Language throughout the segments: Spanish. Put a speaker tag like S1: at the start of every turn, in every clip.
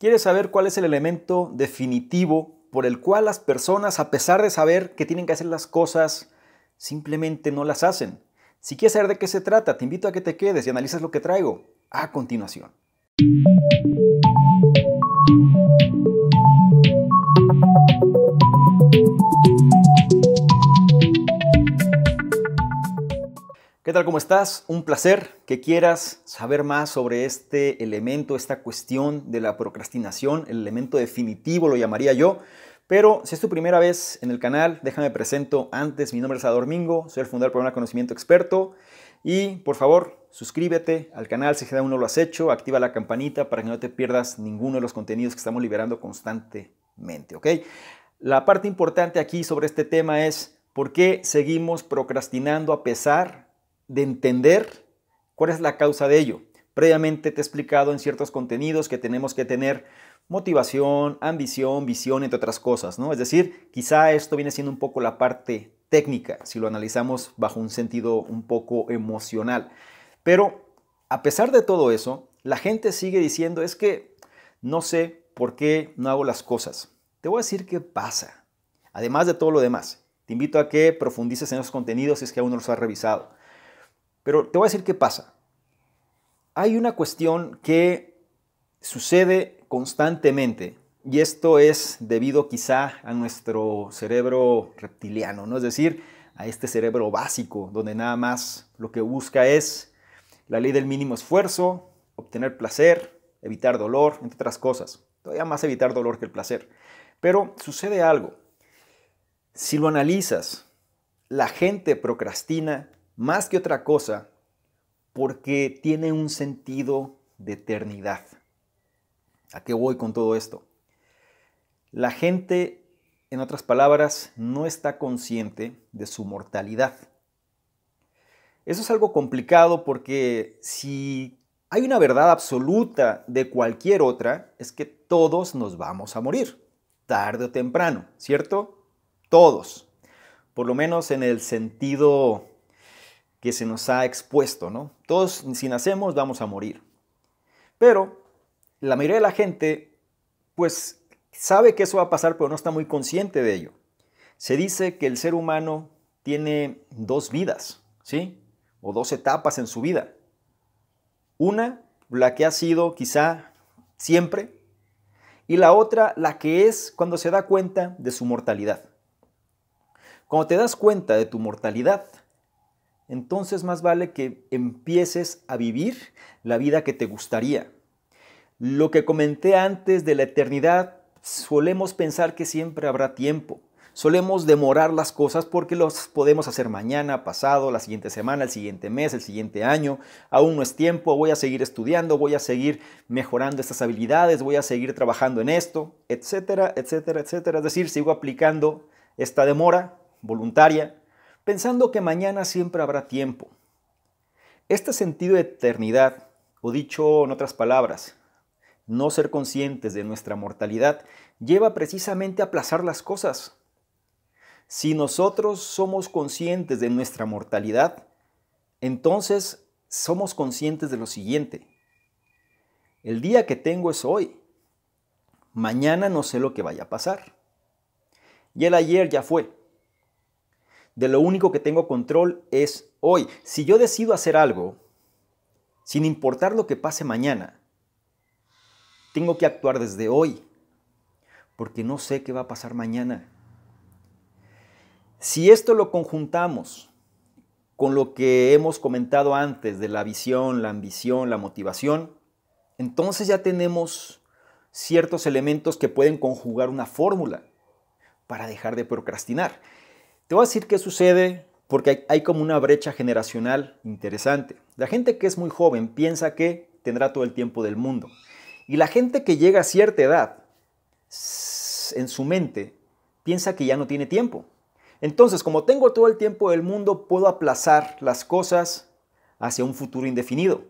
S1: ¿Quieres saber cuál es el elemento definitivo por el cual las personas, a pesar de saber que tienen que hacer las cosas, simplemente no las hacen? Si quieres saber de qué se trata, te invito a que te quedes y analices lo que traigo a continuación. ¿Qué tal? ¿Cómo estás? Un placer que quieras saber más sobre este elemento, esta cuestión de la procrastinación, el elemento definitivo lo llamaría yo. Pero si es tu primera vez en el canal, déjame presento antes. Mi nombre es Ador soy el fundador del programa Conocimiento Experto. Y por favor, suscríbete al canal si aún no lo has hecho, activa la campanita para que no te pierdas ninguno de los contenidos que estamos liberando constantemente. La parte importante aquí sobre este tema es por qué seguimos procrastinando a pesar de entender cuál es la causa de ello. Previamente te he explicado en ciertos contenidos que tenemos que tener motivación, ambición, visión, entre otras cosas, ¿no? Es decir, quizá esto viene siendo un poco la parte técnica, si lo analizamos bajo un sentido un poco emocional. Pero a pesar de todo eso, la gente sigue diciendo es que no sé por qué no hago las cosas. Te voy a decir qué pasa, además de todo lo demás. Te invito a que profundices en los contenidos si es que aún no los has revisado. Pero te voy a decir qué pasa. Hay una cuestión que sucede constantemente y esto es debido quizá a nuestro cerebro reptiliano, ¿no? Es decir, a este cerebro básico, donde nada más lo que busca es la ley del mínimo esfuerzo, obtener placer, evitar dolor, entre otras cosas. Todavía más evitar dolor que el placer. Pero sucede algo. Si lo analizas, la gente procrastina más que otra cosa porque tiene un sentido de eternidad. ¿A qué voy con todo esto? La gente, en otras palabras, no está consciente de su mortalidad. Eso es algo complicado porque si hay una verdad absoluta de cualquier otra, es que todos nos vamos a morir, tarde o temprano, ¿cierto? Todos. Por lo menos en el sentido que se nos ha expuesto, ¿no? Todos, si nacemos, vamos a morir. Pero la mayoría de la gente, pues, sabe que eso va a pasar, pero no está muy consciente de ello. Se dice que el ser humano tiene dos vidas, ¿sí? O dos etapas en su vida. Una, la que ha sido quizá siempre, y la otra, la que es cuando se da cuenta de su mortalidad. Cuando te das cuenta de tu mortalidad, entonces más vale que empieces a vivir la vida que te gustaría. Lo que comenté antes de la eternidad, solemos pensar que siempre habrá tiempo. Solemos demorar las cosas porque las podemos hacer mañana, pasado, la siguiente semana, el siguiente mes, el siguiente año. Aún no es tiempo, voy a seguir estudiando, voy a seguir mejorando estas habilidades, voy a seguir trabajando en esto, etcétera, etcétera, etcétera. Es decir, sigo aplicando esta demora voluntaria pensando que mañana siempre habrá tiempo. Este sentido de eternidad, o dicho en otras palabras, no ser conscientes de nuestra mortalidad, lleva precisamente a aplazar las cosas. Si nosotros somos conscientes de nuestra mortalidad, entonces somos conscientes de lo siguiente. El día que tengo es hoy. Mañana no sé lo que vaya a pasar. Y el ayer ya fue de lo único que tengo control es hoy. Si yo decido hacer algo, sin importar lo que pase mañana, tengo que actuar desde hoy, porque no sé qué va a pasar mañana. Si esto lo conjuntamos con lo que hemos comentado antes de la visión, la ambición, la motivación, entonces ya tenemos ciertos elementos que pueden conjugar una fórmula para dejar de procrastinar. Te voy a decir qué sucede porque hay como una brecha generacional interesante. La gente que es muy joven piensa que tendrá todo el tiempo del mundo. Y la gente que llega a cierta edad, en su mente, piensa que ya no tiene tiempo. Entonces, como tengo todo el tiempo del mundo, puedo aplazar las cosas hacia un futuro indefinido.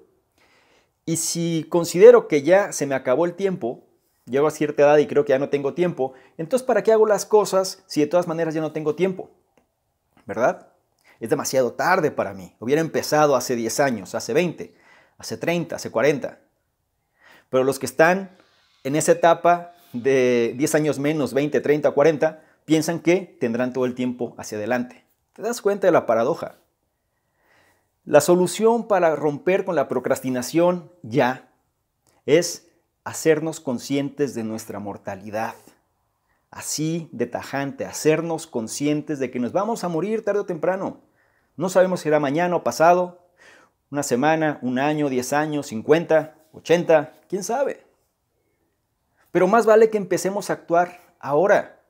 S1: Y si considero que ya se me acabó el tiempo, llego a cierta edad y creo que ya no tengo tiempo, entonces ¿para qué hago las cosas si de todas maneras ya no tengo tiempo? ¿verdad? Es demasiado tarde para mí. Hubiera empezado hace 10 años, hace 20, hace 30, hace 40. Pero los que están en esa etapa de 10 años menos, 20, 30, 40, piensan que tendrán todo el tiempo hacia adelante. ¿Te das cuenta de la paradoja? La solución para romper con la procrastinación ya es hacernos conscientes de nuestra mortalidad así de tajante, hacernos conscientes de que nos vamos a morir tarde o temprano. No sabemos si será mañana o pasado, una semana, un año, diez años, cincuenta, ochenta, quién sabe. Pero más vale que empecemos a actuar ahora.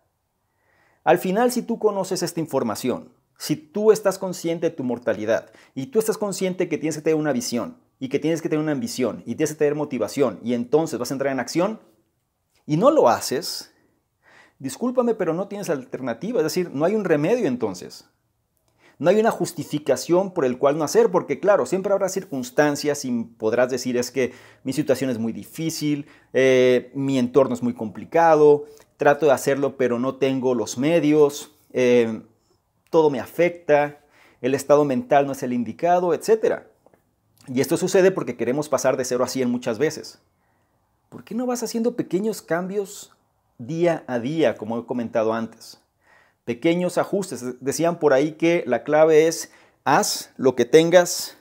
S1: Al final, si tú conoces esta información, si tú estás consciente de tu mortalidad y tú estás consciente que tienes que tener una visión y que tienes que tener una ambición y tienes que tener motivación y entonces vas a entrar en acción y no lo haces, discúlpame, pero no tienes alternativa, es decir, no hay un remedio entonces. No hay una justificación por el cual no hacer, porque claro, siempre habrá circunstancias y podrás decir es que mi situación es muy difícil, eh, mi entorno es muy complicado, trato de hacerlo pero no tengo los medios, eh, todo me afecta, el estado mental no es el indicado, etc. Y esto sucede porque queremos pasar de cero a 100 muchas veces. ¿Por qué no vas haciendo pequeños cambios día a día, como he comentado antes. Pequeños ajustes. Decían por ahí que la clave es haz lo que tengas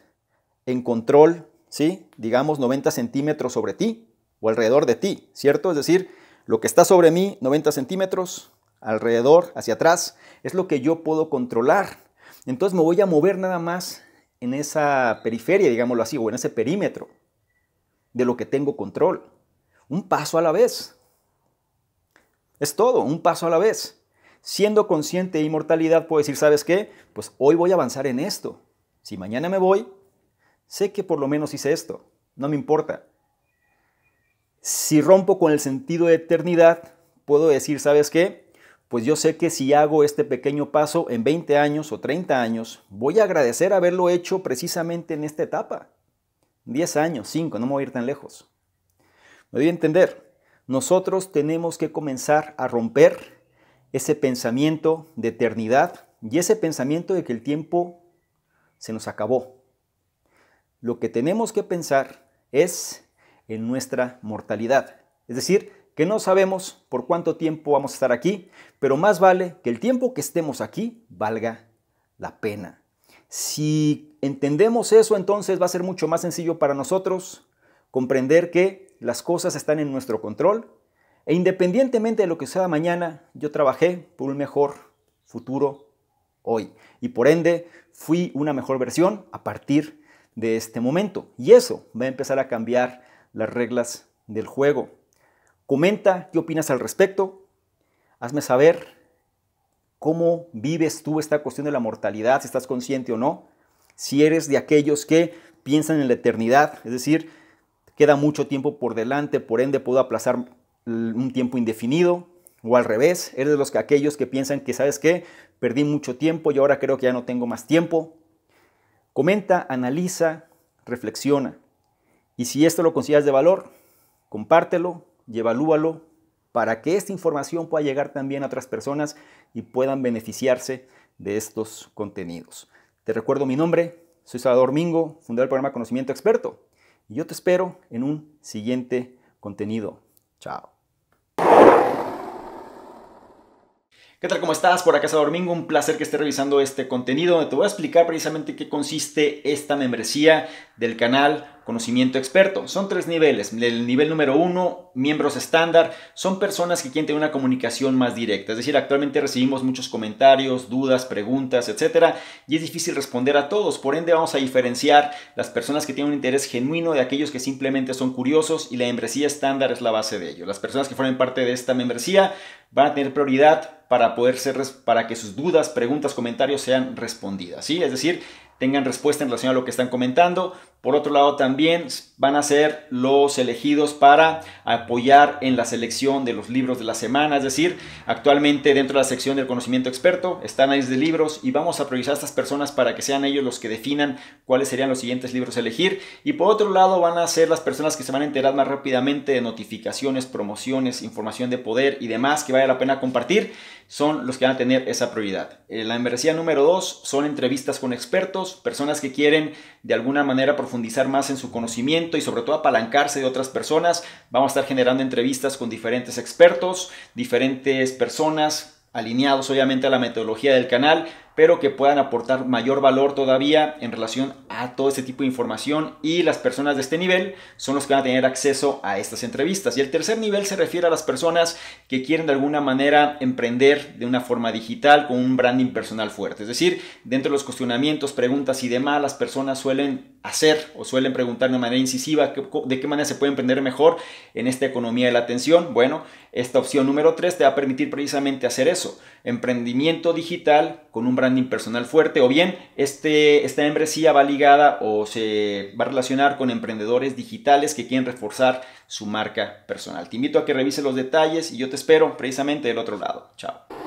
S1: en control, ¿sí? digamos 90 centímetros sobre ti o alrededor de ti, ¿cierto? Es decir, lo que está sobre mí, 90 centímetros, alrededor, hacia atrás, es lo que yo puedo controlar. Entonces me voy a mover nada más en esa periferia, digámoslo así, o en ese perímetro de lo que tengo control. Un paso a la vez. Es todo, un paso a la vez. Siendo consciente de inmortalidad, puedo decir, ¿sabes qué? Pues hoy voy a avanzar en esto. Si mañana me voy, sé que por lo menos hice esto. No me importa. Si rompo con el sentido de eternidad, puedo decir, ¿sabes qué? Pues yo sé que si hago este pequeño paso en 20 años o 30 años, voy a agradecer haberlo hecho precisamente en esta etapa. 10 años, 5, no me voy a ir tan lejos. Me doy a entender. Nosotros tenemos que comenzar a romper ese pensamiento de eternidad y ese pensamiento de que el tiempo se nos acabó. Lo que tenemos que pensar es en nuestra mortalidad. Es decir, que no sabemos por cuánto tiempo vamos a estar aquí, pero más vale que el tiempo que estemos aquí valga la pena. Si entendemos eso, entonces va a ser mucho más sencillo para nosotros comprender que las cosas están en nuestro control e independientemente de lo que sea mañana, yo trabajé por un mejor futuro hoy y por ende fui una mejor versión a partir de este momento y eso va a empezar a cambiar las reglas del juego. Comenta qué opinas al respecto, hazme saber cómo vives tú esta cuestión de la mortalidad, si estás consciente o no, si eres de aquellos que piensan en la eternidad, es decir, queda mucho tiempo por delante, por ende puedo aplazar un tiempo indefinido, o al revés, eres de los que aquellos que piensan que, ¿sabes qué? Perdí mucho tiempo y ahora creo que ya no tengo más tiempo. Comenta, analiza, reflexiona. Y si esto lo consideras de valor, compártelo y evalúalo para que esta información pueda llegar también a otras personas y puedan beneficiarse de estos contenidos. Te recuerdo mi nombre, soy Salvador Mingo, fundador del programa Conocimiento Experto. Y yo te espero en un siguiente contenido. Chao. ¿Qué tal? ¿Cómo estás? Por acá Domingo, un placer que esté revisando este contenido te voy a explicar precisamente qué consiste esta membresía del canal conocimiento experto. Son tres niveles. El nivel número uno, miembros estándar, son personas que quieren tener una comunicación más directa. Es decir, actualmente recibimos muchos comentarios, dudas, preguntas, etcétera, y es difícil responder a todos. Por ende, vamos a diferenciar las personas que tienen un interés genuino de aquellos que simplemente son curiosos y la membresía estándar es la base de ello. Las personas que formen parte de esta membresía van a tener prioridad para poder ser, para que sus dudas, preguntas, comentarios sean respondidas, ¿sí? Es decir, tengan respuesta en relación a lo que están comentando. Por otro lado, también van a ser los elegidos para apoyar en la selección de los libros de la semana. Es decir, actualmente dentro de la sección del conocimiento experto están ahí de libros y vamos a priorizar a estas personas para que sean ellos los que definan cuáles serían los siguientes libros a elegir. Y por otro lado, van a ser las personas que se van a enterar más rápidamente de notificaciones, promociones, información de poder y demás que vaya la pena compartir. Son los que van a tener esa prioridad. Eh, la membresía número dos son entrevistas con expertos personas que quieren de alguna manera profundizar más en su conocimiento y sobre todo apalancarse de otras personas. Vamos a estar generando entrevistas con diferentes expertos, diferentes personas alineados obviamente a la metodología del canal pero que puedan aportar mayor valor todavía en relación a todo este tipo de información y las personas de este nivel son los que van a tener acceso a estas entrevistas. Y el tercer nivel se refiere a las personas que quieren de alguna manera emprender de una forma digital con un branding personal fuerte. Es decir, dentro de los cuestionamientos, preguntas y demás, las personas suelen hacer o suelen preguntar de manera incisiva de qué manera se puede emprender mejor en esta economía de la atención. Bueno, esta opción número 3 te va a permitir precisamente hacer eso, emprendimiento digital con un branding branding personal fuerte, o bien este, esta membresía va ligada o se va a relacionar con emprendedores digitales que quieren reforzar su marca personal. Te invito a que revise los detalles y yo te espero precisamente del otro lado. Chao.